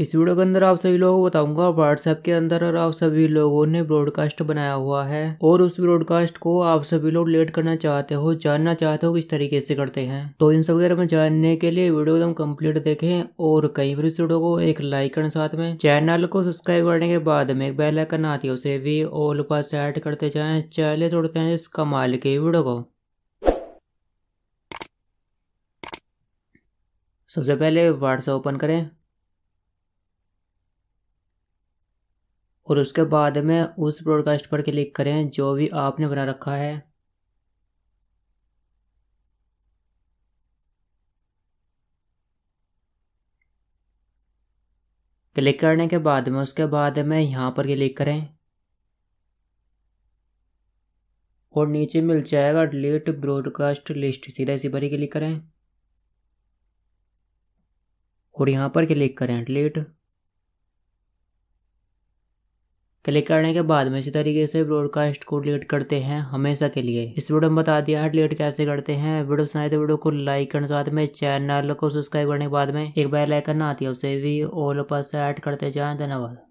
इस वीडियो के अंदर आप सभी लोगों को बताऊंगा व्हाट्सएप के अंदर आप सभी लोगों ने ब्रॉडकास्ट बनाया हुआ है और उस ब्रॉडकास्ट को आप सभी लोग लेट करना चाहते हो जानना चाहते हो किस तरीके से करते हैं तो इन सब वगैरह में जानने के लिए वीडियो एकदम कंप्लीट देखें और कई बार इस वीडियो को एक लाइक करने साथ में चैनल को सब्सक्राइब करने के बाद में एक बेलाइकन आती है उसे भी ऑल पर सेट करते जाए चले छोड़ते हैं इस कमाल के वीडियो को सबसे पहले व्हाट्सएप ओपन करें और उसके बाद में उस ब्रॉडकास्ट पर क्लिक करें जो भी आपने बना रखा है क्लिक करने के बाद में उसके बाद में यहाँ पर क्लिक करें और नीचे मिल जाएगा डिलीट ब्रॉडकास्ट लिस्ट सीधा इसी पर ही क्लिक करें और यहाँ पर क्लिक करें डिलीट क्लिक करने के बाद में इसी तरीके से ब्रॉडकास्ट को डिलीट करते हैं हमेशा के लिए इस वीडियो में बता दिया है डिलीट कैसे करते हैं वीडियो सुनाए तो वीडियो को लाइक करने साथ में चैनल को सब्सक्राइब करने के बाद में एक बेल आइकन आती है उसे भी ऑल पर सेट करते जाए धन्यवाद